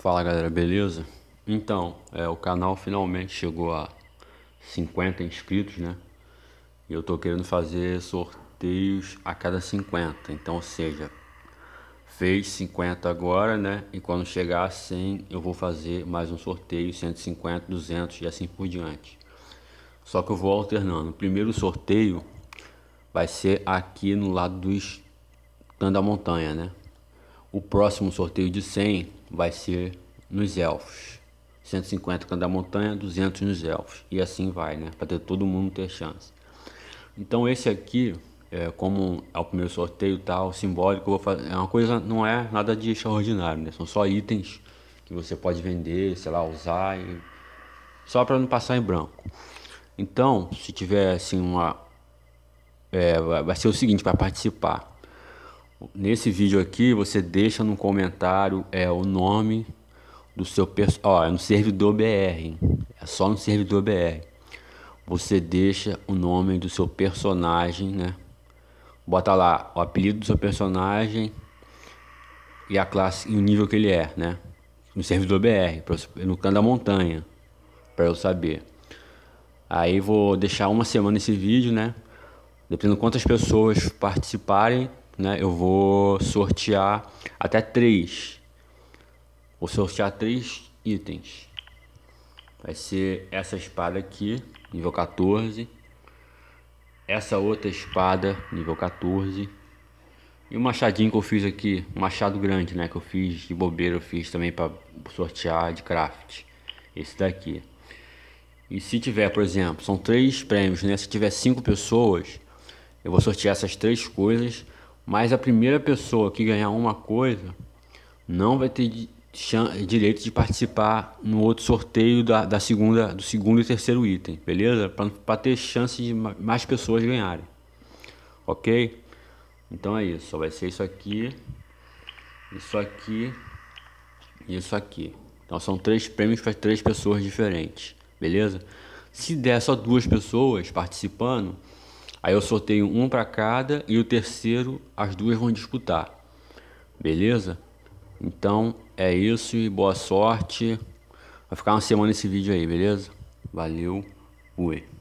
Fala galera, beleza? Então, é, o canal finalmente chegou a 50 inscritos, né? E eu tô querendo fazer sorteios a cada 50. Então, ou seja, fez 50 agora, né? E quando chegar a 100, eu vou fazer mais um sorteio, 150, 200 e assim por diante. Só que eu vou alternando. O primeiro sorteio vai ser aqui no lado do stand da montanha, né? O próximo sorteio de 100 vai ser nos elfos. 150 cada é montanha, 200 nos elfos. E assim vai, né? Para ter todo mundo ter chance. Então esse aqui, é, como é o primeiro sorteio tal, simbólico, fazer, é uma coisa, não é nada de extraordinário, né? São só itens que você pode vender, sei lá, usar, e... só para não passar em branco. Então, se tiver assim uma... É, vai ser o seguinte, para participar. Nesse vídeo aqui, você deixa no comentário é, o nome do seu pessoal. É no servidor BR. É só no servidor BR. Você deixa o nome do seu personagem, né? Bota lá o apelido do seu personagem e a classe e o nível que ele é, né? No servidor BR, no canto da montanha, para eu saber. Aí vou deixar uma semana esse vídeo, né? Dependendo de quantas pessoas participarem, né? Eu vou sortear até três. Vou sortear três itens. Vai ser essa espada aqui, nível 14. Essa outra espada, nível 14. E o machadinho que eu fiz aqui, um machado grande, né? Que eu fiz de bobeira, eu fiz também para sortear de craft. Esse daqui. E se tiver, por exemplo, são três prêmios, né? Se tiver cinco pessoas, eu vou sortear essas três coisas mas a primeira pessoa que ganhar uma coisa não vai ter direito de participar no outro sorteio da, da segunda, do segundo e terceiro item, beleza? Para ter chance de mais pessoas ganharem, ok? Então é isso, só vai ser isso aqui, isso aqui e isso aqui. Então são três prêmios para três pessoas diferentes, beleza? Se der só duas pessoas participando, Aí eu sorteio um para cada e o terceiro as duas vão disputar. Beleza? Então é isso e boa sorte. Vai ficar uma semana esse vídeo aí, beleza? Valeu, fui.